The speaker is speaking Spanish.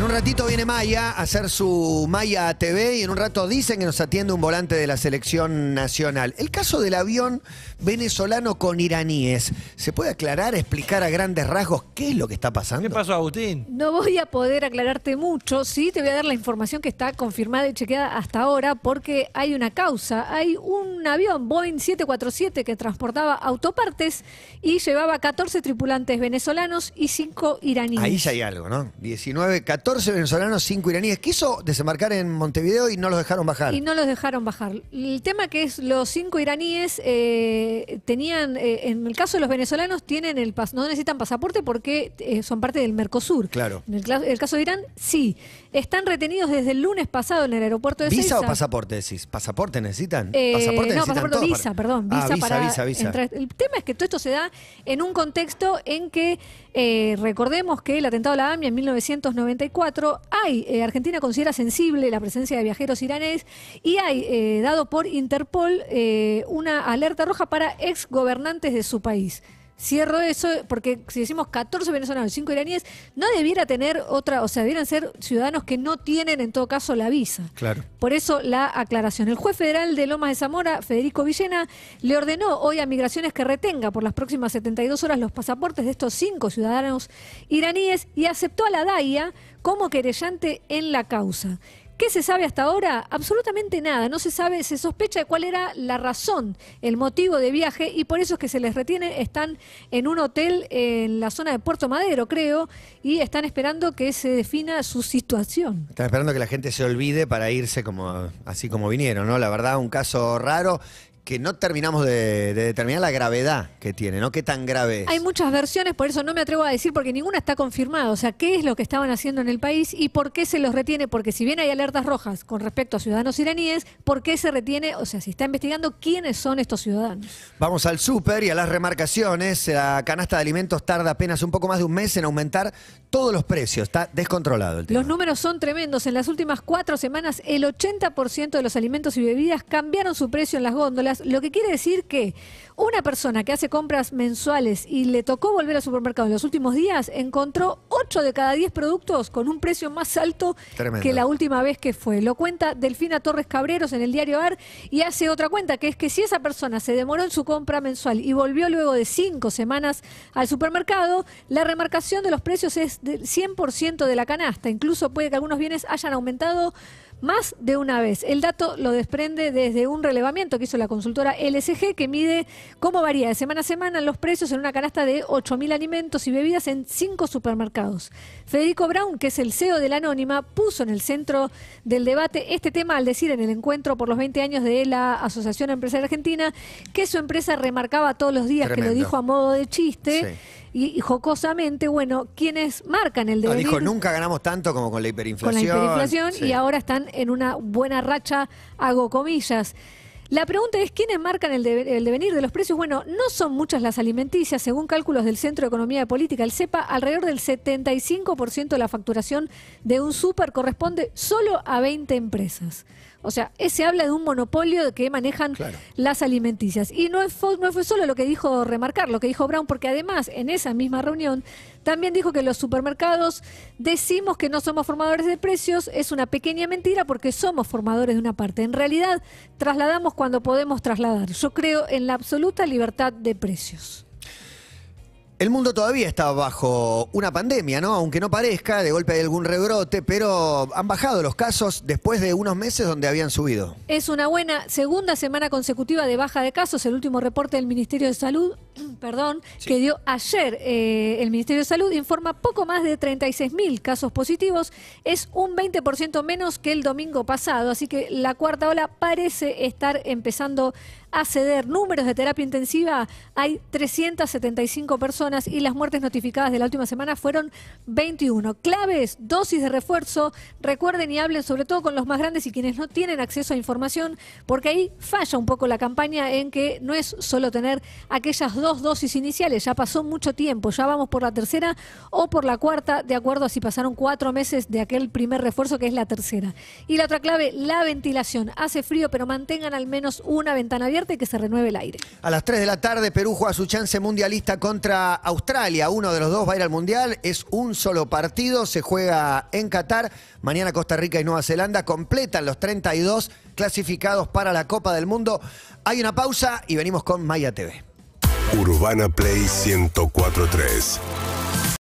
En un ratito viene Maya a hacer su Maya TV y en un rato dicen que nos atiende un volante de la selección nacional. El caso del avión venezolano con iraníes. ¿Se puede aclarar, explicar a grandes rasgos qué es lo que está pasando? ¿Qué pasó, Agustín? No voy a poder aclararte mucho. Sí, te voy a dar la información que está confirmada y chequeada hasta ahora porque hay una causa. Hay un avión Boeing 747 que transportaba autopartes y llevaba 14 tripulantes venezolanos y 5 iraníes. Ahí ya hay algo, ¿no? 19, 14. 14 venezolanos, 5 iraníes. Quiso desembarcar en Montevideo y no los dejaron bajar. Y no los dejaron bajar. El tema que es los 5 iraníes eh, tenían, eh, en el caso de los venezolanos, tienen el no necesitan pasaporte porque eh, son parte del Mercosur. Claro. En el, caso de Irán, sí. Están retenidos desde el lunes pasado en el aeropuerto de ¿Visa o pasaporte decís? ¿Pasaporte necesitan? no, pasaporte visa, perdón. Visa, ah, visa, El tema es que todo esto se da en un contexto en que eh, recordemos que el atentado a la AMIA en 1994, hay, eh, Argentina considera sensible la presencia de viajeros iraníes y hay, eh, dado por Interpol, una alerta roja para exgobernantes de su país cierro eso, porque si decimos 14 venezolanos y 5 iraníes, no debiera tener otra, o sea, debieran ser ciudadanos que no tienen en todo caso la visa. Claro. Por eso la aclaración. El juez federal de Lomas de Zamora, Federico Villena, le ordenó hoy a Migraciones que retenga por las próximas 72 horas los pasaportes de estos 5 ciudadanos iraníes y aceptó a la DAIA como querellante en la causa. ¿Qué se sabe hasta ahora? Absolutamente nada. No se sabe, se sospecha de cuál era la razón, el motivo de viaje y por eso es que se les retiene. Están en un hotel en la zona de Puerto Madero, creo, y están esperando que se defina su situación. Están esperando que la gente se olvide para irse como así como vinieron, ¿no? La verdad, un caso raro que no terminamos de, determinar la gravedad que tiene, ¿no? Qué tan grave es. Hay muchas versiones, por eso no me atrevo a decir, porque ninguna está confirmada. O sea, qué es lo que estaban haciendo en el país y por qué se los retiene, porque si bien hay alertas rojas con respecto a ciudadanos iraníes, ¿por qué se retiene? O sea, si está investigando quiénes son estos ciudadanos. Vamos al súper y a las remarcaciones. La canasta de alimentos tarda apenas un poco más de un mes en aumentar todos los precios. Está descontrolado el tema. Los números son tremendos. En las últimas cuatro semanas, el 80% de los alimentos y bebidas cambiaron su precio en las góndolas lo que quiere decir que una persona que hace compras mensuales y le tocó volver al supermercado en los últimos días encontró 8 de cada 10 productos con un precio más alto que la última vez que fue. Lo cuenta Delfina Torres Cabreros en el diario AR y hace otra cuenta, que es que si esa persona se demoró en su compra mensual y volvió luego de 5 semanas al supermercado, la remarcación de los precios es del 100% de la canasta. Incluso puede que algunos bienes hayan aumentado más de una vez. El dato lo desprende desde un relevamiento que hizo la consultora LSG que mide cómo varía de semana a semana los precios en una canasta de 8.000 alimentos y bebidas en cinco supermercados. Federico Brown, que es el CEO de la Anónima, puso en el centro del debate este tema al decir en el encuentro por los 20 años de la Asociación Empresaria Argentina que su empresa remarcaba todos los días, que lo dijo a modo de chiste. Y, jocosamente, bueno, quienes marcan el debate dijo, nunca ganamos tanto como con la hiperinflación. Con la hiperinflación y ahora están en una buena racha, hago comillas. La pregunta es, ¿quiénes marcan el, devenir de los precios? Bueno, no son muchas las alimenticias. Según cálculos del Centro de Economía y Política, el CEPA, alrededor del 75% de la facturación de un súper corresponde solo a 20 empresas. O sea, eh, se habla de un monopolio que manejan las alimenticias. Y no no fue solo lo que dijo remarcar, lo que dijo Brown, porque además en esa misma reunión también dijo que los supermercados decimos que no somos formadores de precios, es una pequeña mentira porque somos formadores de una parte. En realidad, trasladamos cuando podemos trasladar. Yo creo en la absoluta libertad de precios. El mundo todavía está bajo una pandemia, ¿no? Aunque no parezca, de golpe hay algún rebrote, pero han bajado los casos después de unos meses donde habían subido. Es una buena segunda semana consecutiva de baja de casos. El último reporte del Ministerio de Salud perdón, que dio ayer eh, el Ministerio de Salud informa poco más de 36.000 casos positivos, es un 20% menos que el domingo pasado, así que la cuarta ola parece estar empezando a ceder. Números de terapia intensiva hay 375 personas y las muertes notificadas de la última semana fueron 21. Claves, dosis de refuerzo, recuerden y hablen sobre todo con los más grandes y quienes no tienen acceso a información, porque ahí falla un poco la campaña en que no es solo tener aquellas dos dosis iniciales, ya pasó mucho tiempo, ya vamos por la tercera o por la cuarta, de acuerdo a si pasaron cuatro meses de aquel primer refuerzo que es la tercera. Y la otra clave, la ventilación. Hace frío, pero mantengan al menos una ventana abierta y que se renueve el aire. A las 3 de la tarde, Perú juega su chance mundialista contra Australia. Uno de los dos va a ir al mundial, es un solo partido, se juega en Qatar. Mañana Costa Rica y Nueva Zelanda completan los 32 clasificados para la Copa del Mundo. Hay una pausa y venimos con Maya TV. Urbana Play 1043.